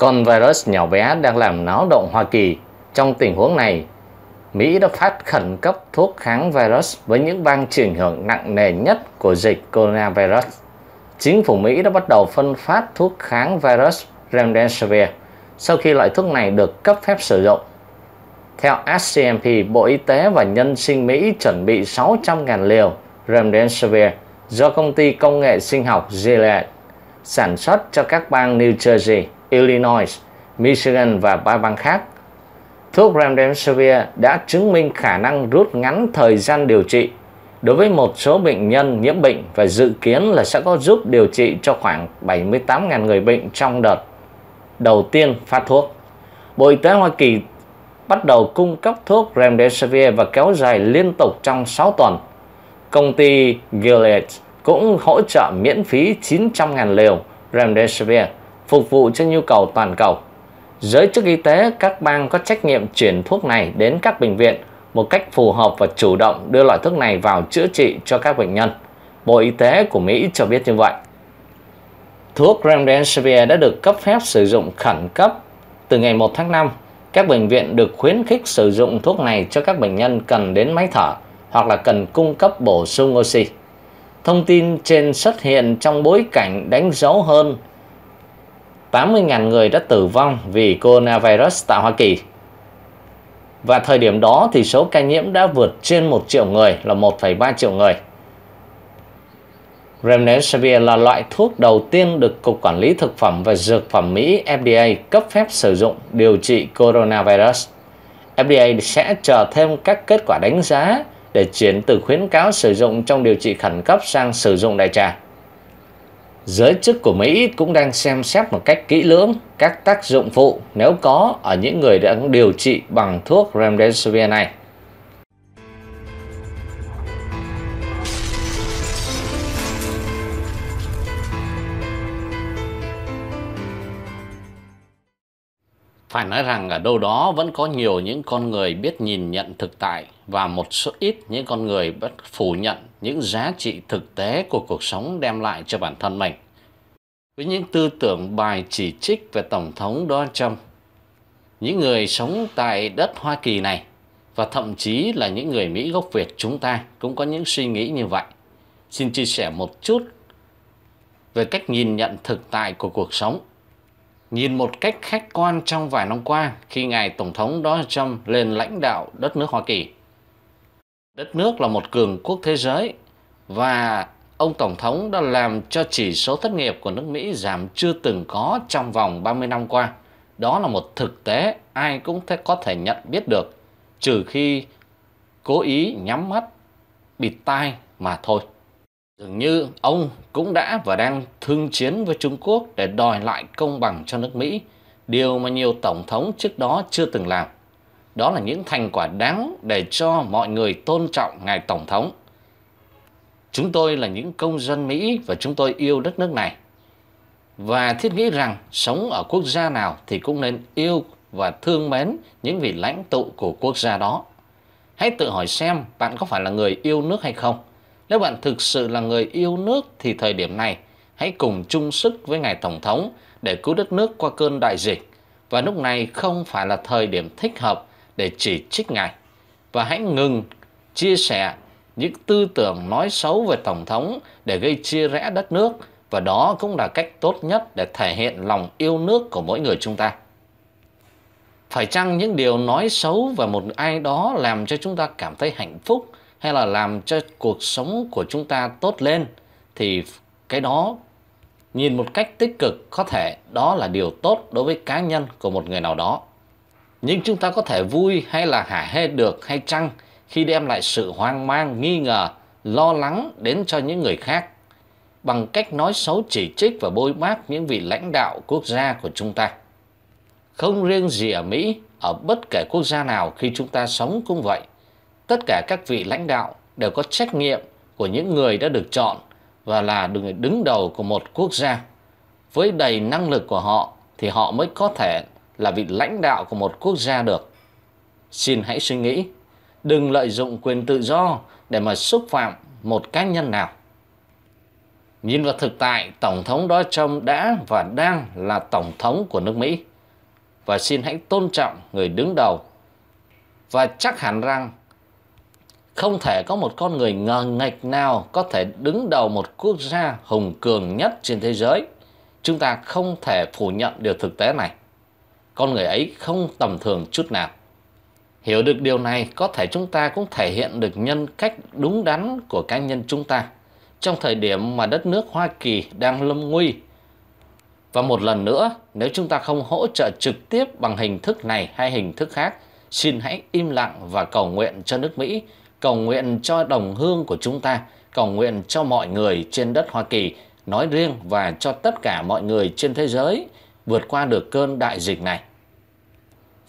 Con virus nhỏ bé đang làm náo động Hoa Kỳ. Trong tình huống này, Mỹ đã phát khẩn cấp thuốc kháng virus với những bang chịu ảnh hưởng nặng nề nhất của dịch coronavirus. Chính phủ Mỹ đã bắt đầu phân phát thuốc kháng virus Remdesivir sau khi loại thuốc này được cấp phép sử dụng. Theo SCMP, Bộ Y tế và Nhân sinh Mỹ chuẩn bị 600.000 liều Remdesivir do công ty công nghệ sinh học Gilead sản xuất cho các bang New Jersey, Illinois, Michigan và ba bang khác. Thuốc Remdesivir đã chứng minh khả năng rút ngắn thời gian điều trị đối với một số bệnh nhân nhiễm bệnh và dự kiến là sẽ có giúp điều trị cho khoảng 78.000 người bệnh trong đợt đầu tiên phát thuốc. Bộ Y tế Hoa Kỳ bắt đầu cung cấp thuốc Remdesivir và kéo dài liên tục trong 6 tuần. Công ty Gilead cũng hỗ trợ miễn phí 900.000 liều Remdesivir phục vụ cho nhu cầu toàn cầu. Giới chức y tế các bang có trách nhiệm chuyển thuốc này đến các bệnh viện một cách phù hợp và chủ động đưa loại thuốc này vào chữa trị cho các bệnh nhân. Bộ Y tế của Mỹ cho biết như vậy. Thuốc Remdesivir đã được cấp phép sử dụng khẩn cấp từ ngày 1 tháng 5. Các bệnh viện được khuyến khích sử dụng thuốc này cho các bệnh nhân cần đến máy thở hoặc là cần cung cấp bổ sung oxy. Thông tin trên xuất hiện trong bối cảnh đánh dấu hơn 80.000 người đã tử vong vì coronavirus tại Hoa Kỳ. Và thời điểm đó thì số ca nhiễm đã vượt trên 1 triệu người là 1,3 triệu người. Remdesivir là loại thuốc đầu tiên được Cục Quản lý Thực phẩm và Dược phẩm Mỹ FDA cấp phép sử dụng điều trị coronavirus. FDA sẽ chờ thêm các kết quả đánh giá để chuyển từ khuyến cáo sử dụng trong điều trị khẩn cấp sang sử dụng đại trà giới chức của Mỹ cũng đang xem xét một cách kỹ lưỡng các tác dụng phụ nếu có ở những người đang điều trị bằng thuốc Remdesivir này. Phải nói rằng ở đâu đó vẫn có nhiều những con người biết nhìn nhận thực tại và một số ít những con người bất phủ nhận những giá trị thực tế của cuộc sống đem lại cho bản thân mình. Với những tư tưởng bài chỉ trích về Tổng thống Donald Trump, những người sống tại đất Hoa Kỳ này và thậm chí là những người Mỹ gốc Việt chúng ta cũng có những suy nghĩ như vậy. Xin chia sẻ một chút về cách nhìn nhận thực tại của cuộc sống. Nhìn một cách khách quan trong vài năm qua khi Ngài Tổng thống Donald Trump lên lãnh đạo đất nước Hoa Kỳ, Đất nước là một cường quốc thế giới và ông Tổng thống đã làm cho chỉ số thất nghiệp của nước Mỹ giảm chưa từng có trong vòng 30 năm qua. Đó là một thực tế ai cũng có thể nhận biết được, trừ khi cố ý nhắm mắt, bịt tai mà thôi. Dường như ông cũng đã và đang thương chiến với Trung Quốc để đòi lại công bằng cho nước Mỹ, điều mà nhiều tổng thống trước đó chưa từng làm. Đó là những thành quả đáng để cho mọi người tôn trọng Ngài Tổng thống. Chúng tôi là những công dân Mỹ và chúng tôi yêu đất nước này. Và thiết nghĩ rằng sống ở quốc gia nào thì cũng nên yêu và thương mến những vị lãnh tụ của quốc gia đó. Hãy tự hỏi xem bạn có phải là người yêu nước hay không. Nếu bạn thực sự là người yêu nước thì thời điểm này hãy cùng chung sức với Ngài Tổng thống để cứu đất nước qua cơn đại dịch. Và lúc này không phải là thời điểm thích hợp để chỉ trích ngài và hãy ngừng chia sẻ những tư tưởng nói xấu về tổng thống để gây chia rẽ đất nước và đó cũng là cách tốt nhất để thể hiện lòng yêu nước của mỗi người chúng ta. Phải chăng những điều nói xấu về một ai đó làm cho chúng ta cảm thấy hạnh phúc hay là làm cho cuộc sống của chúng ta tốt lên thì cái đó nhìn một cách tích cực có thể đó là điều tốt đối với cá nhân của một người nào đó nhưng chúng ta có thể vui hay là hả hê được hay chăng khi đem lại sự hoang mang nghi ngờ lo lắng đến cho những người khác bằng cách nói xấu chỉ trích và bôi bác những vị lãnh đạo quốc gia của chúng ta không riêng gì ở mỹ ở bất kể quốc gia nào khi chúng ta sống cũng vậy tất cả các vị lãnh đạo đều có trách nhiệm của những người đã được chọn và là người đứng đầu của một quốc gia với đầy năng lực của họ thì họ mới có thể là vị lãnh đạo của một quốc gia được. Xin hãy suy nghĩ, đừng lợi dụng quyền tự do để mà xúc phạm một cá nhân nào. Nhìn vào thực tại, Tổng thống đó trông đã và đang là Tổng thống của nước Mỹ. Và xin hãy tôn trọng người đứng đầu. Và chắc hẳn rằng không thể có một con người ngờ nghệch nào có thể đứng đầu một quốc gia hùng cường nhất trên thế giới. Chúng ta không thể phủ nhận điều thực tế này con người ấy không tầm thường chút nào. Hiểu được điều này có thể chúng ta cũng thể hiện được nhân cách đúng đắn của cá nhân chúng ta trong thời điểm mà đất nước Hoa Kỳ đang lâm nguy. Và một lần nữa, nếu chúng ta không hỗ trợ trực tiếp bằng hình thức này hay hình thức khác, xin hãy im lặng và cầu nguyện cho nước Mỹ, cầu nguyện cho đồng hương của chúng ta, cầu nguyện cho mọi người trên đất Hoa Kỳ nói riêng và cho tất cả mọi người trên thế giới vượt qua được cơn đại dịch này.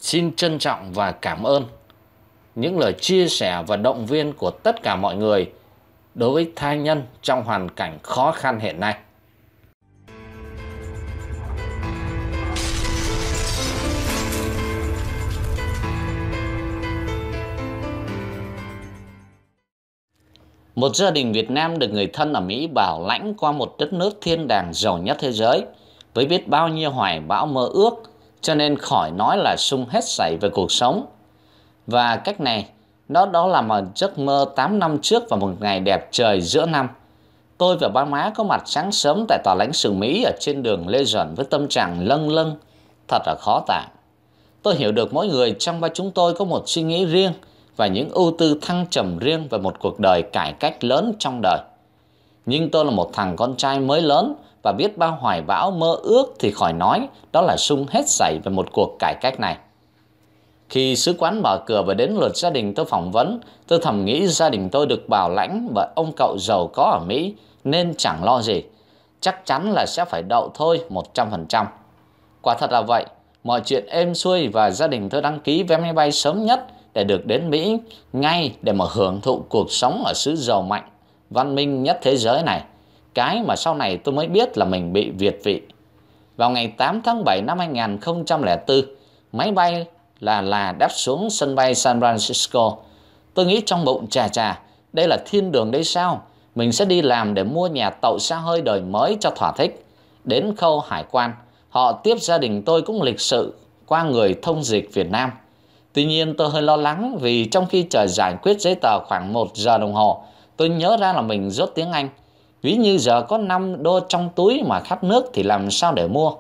Xin trân trọng và cảm ơn những lời chia sẻ và động viên của tất cả mọi người đối với thai nhân trong hoàn cảnh khó khăn hiện nay. Một gia đình Việt Nam được người thân ở Mỹ bảo lãnh qua một đất nước thiên đàng giàu nhất thế giới với biết bao nhiêu hoài bão mơ ước – cho nên khỏi nói là sung hết sảy về cuộc sống. Và cách này, đó đó là một giấc mơ 8 năm trước vào một ngày đẹp trời giữa năm. Tôi và ba má có mặt sáng sớm tại tòa lãnh sự Mỹ ở trên đường Lê Duẩn với tâm trạng lâng lâng, thật là khó tả. Tôi hiểu được mỗi người trong ba chúng tôi có một suy nghĩ riêng và những ưu tư thăng trầm riêng về một cuộc đời cải cách lớn trong đời. Nhưng tôi là một thằng con trai mới lớn và biết bao hoài bão mơ ước thì khỏi nói, đó là sung hết sảy về một cuộc cải cách này. Khi sứ quán mở cửa và đến lượt gia đình tôi phỏng vấn, tôi thầm nghĩ gia đình tôi được bảo lãnh và ông cậu giàu có ở Mỹ nên chẳng lo gì. Chắc chắn là sẽ phải đậu thôi 100%. Quả thật là vậy, mọi chuyện êm xuôi và gia đình tôi đăng ký vé máy bay sớm nhất để được đến Mỹ ngay để mà hưởng thụ cuộc sống ở xứ giàu mạnh, văn minh nhất thế giới này cái mà sau này tôi mới biết là mình bị việt vị. Vào ngày 8 tháng 7 năm 2004, máy bay là là đáp xuống sân bay San Francisco. Tôi nghĩ trong bụng chà chà, đây là thiên đường đây sao? Mình sẽ đi làm để mua nhà tậu xa hơi đời mới cho thỏa thích. Đến khâu hải quan, họ tiếp gia đình tôi cũng lịch sự qua người thông dịch Việt Nam. Tuy nhiên tôi hơi lo lắng vì trong khi chờ giải quyết giấy tờ khoảng 1 giờ đồng hồ, tôi nhớ ra là mình rốt tiếng Anh. Ví như giờ có 5 đô trong túi mà khát nước thì làm sao để mua.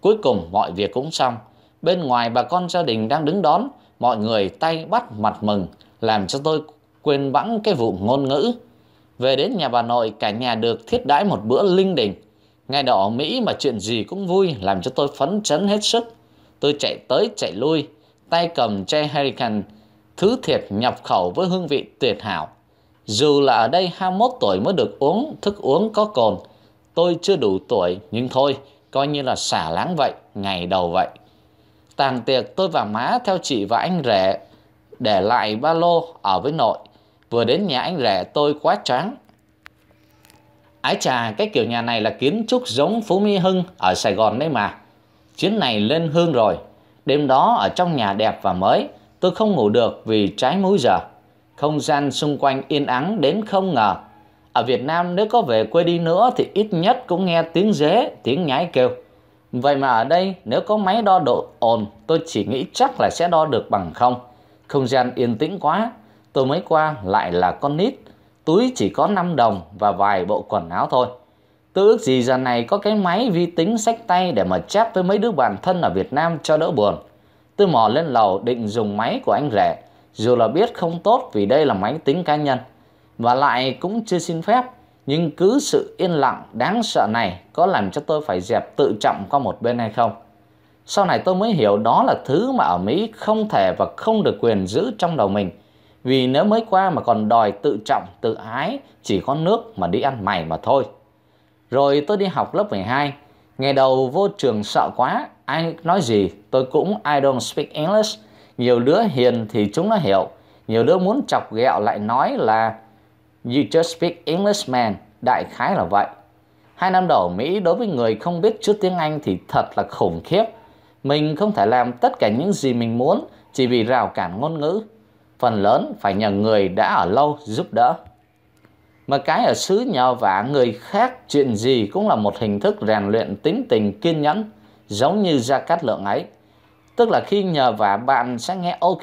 Cuối cùng mọi việc cũng xong. Bên ngoài bà con gia đình đang đứng đón, mọi người tay bắt mặt mừng, làm cho tôi quên bẵng cái vụ ngôn ngữ. Về đến nhà bà nội, cả nhà được thiết đãi một bữa linh đình. Ngày đó ở Mỹ mà chuyện gì cũng vui, làm cho tôi phấn chấn hết sức. Tôi chạy tới chạy lui, tay cầm che hurricane, thứ thiệt nhập khẩu với hương vị tuyệt hảo. Dù là ở đây 21 tuổi mới được uống thức uống có cồn, tôi chưa đủ tuổi nhưng thôi, coi như là xả láng vậy, ngày đầu vậy. tàng tiệc tôi và má theo chị và anh rể để lại ba lô ở với nội. Vừa đến nhà anh rể tôi quá choáng. Ái trà, cái kiểu nhà này là kiến trúc giống Phú Mỹ Hưng ở Sài Gòn đấy mà. Chuyến này lên hương rồi. Đêm đó ở trong nhà đẹp và mới, tôi không ngủ được vì trái múi giờ. Không gian xung quanh yên ắng đến không ngờ. Ở Việt Nam nếu có về quê đi nữa thì ít nhất cũng nghe tiếng dế, tiếng nhái kêu. Vậy mà ở đây nếu có máy đo độ ồn tôi chỉ nghĩ chắc là sẽ đo được bằng không. Không gian yên tĩnh quá, tôi mới qua lại là con nít. Túi chỉ có 5 đồng và vài bộ quần áo thôi. Tôi ước gì giờ này có cái máy vi tính sách tay để mà chat với mấy đứa bạn thân ở Việt Nam cho đỡ buồn. Tôi mò lên lầu định dùng máy của anh rể dù là biết không tốt vì đây là máy tính cá nhân và lại cũng chưa xin phép nhưng cứ sự yên lặng đáng sợ này có làm cho tôi phải dẹp tự trọng qua một bên hay không sau này tôi mới hiểu đó là thứ mà ở Mỹ không thể và không được quyền giữ trong đầu mình vì nếu mới qua mà còn đòi tự trọng tự ái chỉ có nước mà đi ăn mày mà thôi rồi tôi đi học lớp 12 ngày đầu vô trường sợ quá ai nói gì tôi cũng I don't speak English nhiều đứa hiền thì chúng nó hiểu nhiều đứa muốn chọc ghẹo lại nói là you just speak English man đại khái là vậy hai năm đầu Mỹ đối với người không biết chút tiếng Anh thì thật là khủng khiếp mình không thể làm tất cả những gì mình muốn chỉ vì rào cản ngôn ngữ phần lớn phải nhờ người đã ở lâu giúp đỡ mà cái ở xứ nhờ vả người khác chuyện gì cũng là một hình thức rèn luyện tính tình kiên nhẫn giống như gia cát lượng ấy tức là khi nhờ và bạn sẽ nghe ok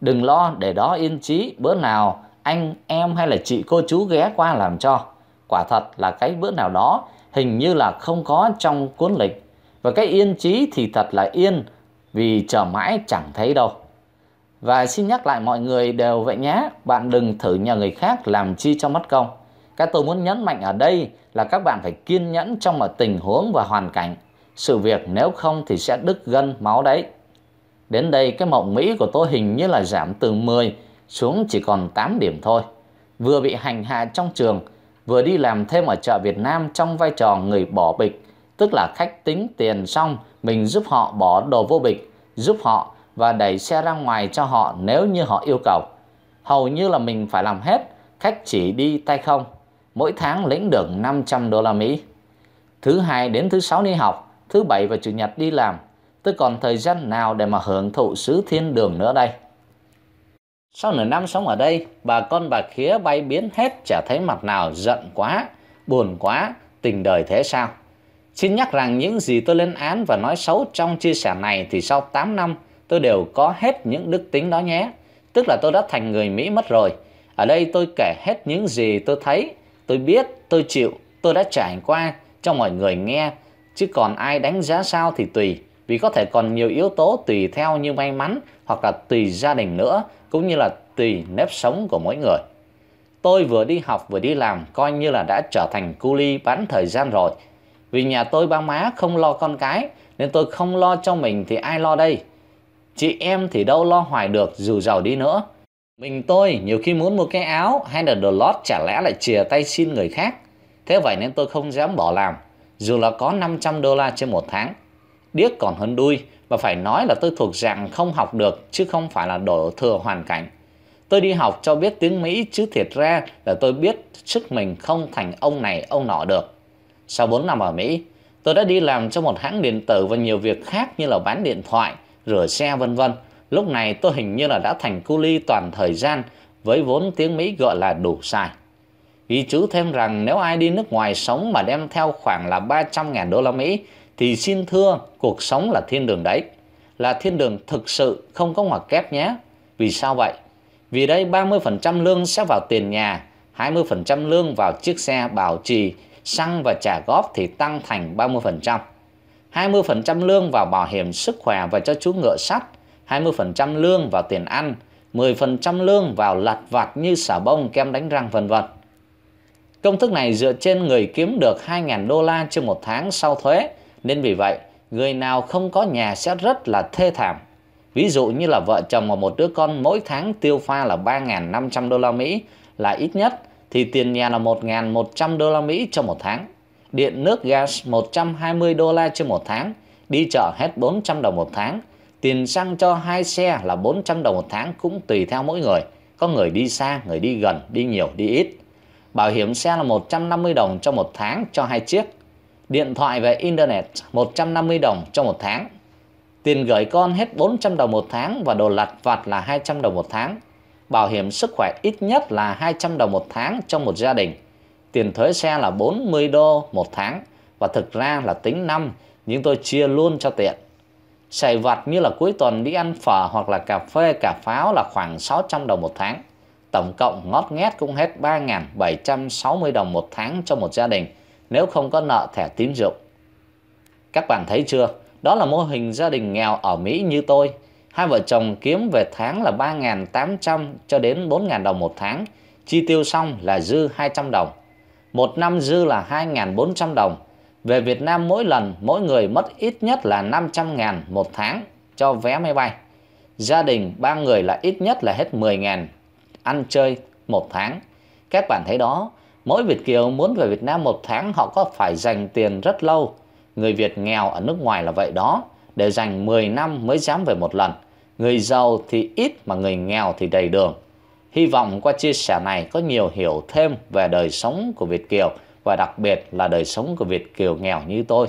đừng lo để đó yên trí bữa nào anh em hay là chị cô chú ghé qua làm cho quả thật là cái bữa nào đó hình như là không có trong cuốn lịch và cái yên trí thì thật là yên vì chờ mãi chẳng thấy đâu và xin nhắc lại mọi người đều vậy nhé bạn đừng thử nhờ người khác làm chi cho mất công cái tôi muốn nhấn mạnh ở đây là các bạn phải kiên nhẫn trong mọi tình huống và hoàn cảnh sự việc nếu không thì sẽ đứt gân máu đấy Đến đây cái mộng Mỹ của tôi hình như là giảm từ 10 xuống chỉ còn 8 điểm thôi. Vừa bị hành hạ trong trường, vừa đi làm thêm ở chợ Việt Nam trong vai trò người bỏ bịch, tức là khách tính tiền xong mình giúp họ bỏ đồ vô bịch, giúp họ và đẩy xe ra ngoài cho họ nếu như họ yêu cầu. Hầu như là mình phải làm hết, khách chỉ đi tay không. Mỗi tháng lĩnh được 500 đô la Mỹ. Thứ hai đến thứ sáu đi học, thứ bảy và chủ nhật đi làm, tôi còn thời gian nào để mà hưởng thụ sứ thiên đường nữa đây. Sau nửa năm sống ở đây, bà con bà khía bay biến hết chả thấy mặt nào giận quá, buồn quá, tình đời thế sao. Xin nhắc rằng những gì tôi lên án và nói xấu trong chia sẻ này thì sau 8 năm tôi đều có hết những đức tính đó nhé. Tức là tôi đã thành người Mỹ mất rồi. Ở đây tôi kể hết những gì tôi thấy, tôi biết, tôi chịu, tôi đã trải qua cho mọi người nghe. Chứ còn ai đánh giá sao thì tùy vì có thể còn nhiều yếu tố tùy theo như may mắn hoặc là tùy gia đình nữa cũng như là tùy nếp sống của mỗi người. Tôi vừa đi học vừa đi làm coi như là đã trở thành cu ly bán thời gian rồi. Vì nhà tôi ba má không lo con cái nên tôi không lo cho mình thì ai lo đây? Chị em thì đâu lo hoài được dù giàu đi nữa. Mình tôi nhiều khi muốn một cái áo hay là đồ lót chả lẽ lại chìa tay xin người khác. Thế vậy nên tôi không dám bỏ làm dù là có 500 đô la trên một tháng điếc còn hơn đuôi và phải nói là tôi thuộc dạng không học được chứ không phải là đổ thừa hoàn cảnh. Tôi đi học cho biết tiếng Mỹ chứ thiệt ra là tôi biết sức mình không thành ông này ông nọ được. Sau 4 năm ở Mỹ, tôi đã đi làm cho một hãng điện tử và nhiều việc khác như là bán điện thoại, rửa xe vân vân. Lúc này tôi hình như là đã thành cu ly toàn thời gian với vốn tiếng Mỹ gọi là đủ xài. Ghi chú thêm rằng nếu ai đi nước ngoài sống mà đem theo khoảng là 300.000 đô la Mỹ thì xin thưa cuộc sống là thiên đường đấy, là thiên đường thực sự không có ngoặc kép nhé. Vì sao vậy? Vì đây 30% lương sẽ vào tiền nhà, 20% lương vào chiếc xe bảo trì, xăng và trả góp thì tăng thành 30%. 20% lương vào bảo hiểm sức khỏe và cho chú ngựa sắt, 20% lương vào tiền ăn, 10% lương vào lặt vặt như xả bông, kem đánh răng vân vân. Công thức này dựa trên người kiếm được 2.000 đô la trên một tháng sau thuế nên vì vậy, người nào không có nhà sẽ rất là thê thảm. Ví dụ như là vợ chồng và một đứa con mỗi tháng tiêu pha là 3.500 đô la Mỹ là ít nhất thì tiền nhà là 1.100 đô la Mỹ cho một tháng. Điện nước gas 120 đô la cho một tháng, đi chợ hết 400 đồng một tháng, tiền xăng cho hai xe là 400 đồng một tháng cũng tùy theo mỗi người. Có người đi xa, người đi gần, đi nhiều, đi ít. Bảo hiểm xe là 150 đồng cho một tháng cho hai chiếc điện thoại và internet 150 đồng trong một tháng. Tiền gửi con hết 400 đồng một tháng và đồ lặt vặt là 200 đồng một tháng. Bảo hiểm sức khỏe ít nhất là 200 đồng một tháng trong một gia đình. Tiền thuế xe là 40 đô một tháng và thực ra là tính năm nhưng tôi chia luôn cho tiện. Xài vặt như là cuối tuần đi ăn phở hoặc là cà phê cà pháo là khoảng 600 đồng một tháng. Tổng cộng ngót nghét cũng hết 3.760 đồng một tháng cho một gia đình nếu không có nợ thẻ tín dụng. Các bạn thấy chưa? Đó là mô hình gia đình nghèo ở Mỹ như tôi. Hai vợ chồng kiếm về tháng là 3.800 cho đến 4.000 đồng một tháng. Chi tiêu xong là dư 200 đồng. Một năm dư là 2.400 đồng. Về Việt Nam mỗi lần mỗi người mất ít nhất là 500 ngàn một tháng cho vé máy bay. Gia đình ba người là ít nhất là hết 10 ngàn ăn chơi một tháng. Các bạn thấy đó, Mỗi Việt Kiều muốn về Việt Nam một tháng họ có phải dành tiền rất lâu. Người Việt nghèo ở nước ngoài là vậy đó, để dành 10 năm mới dám về một lần. Người giàu thì ít mà người nghèo thì đầy đường. Hy vọng qua chia sẻ này có nhiều hiểu thêm về đời sống của Việt Kiều và đặc biệt là đời sống của Việt Kiều nghèo như tôi.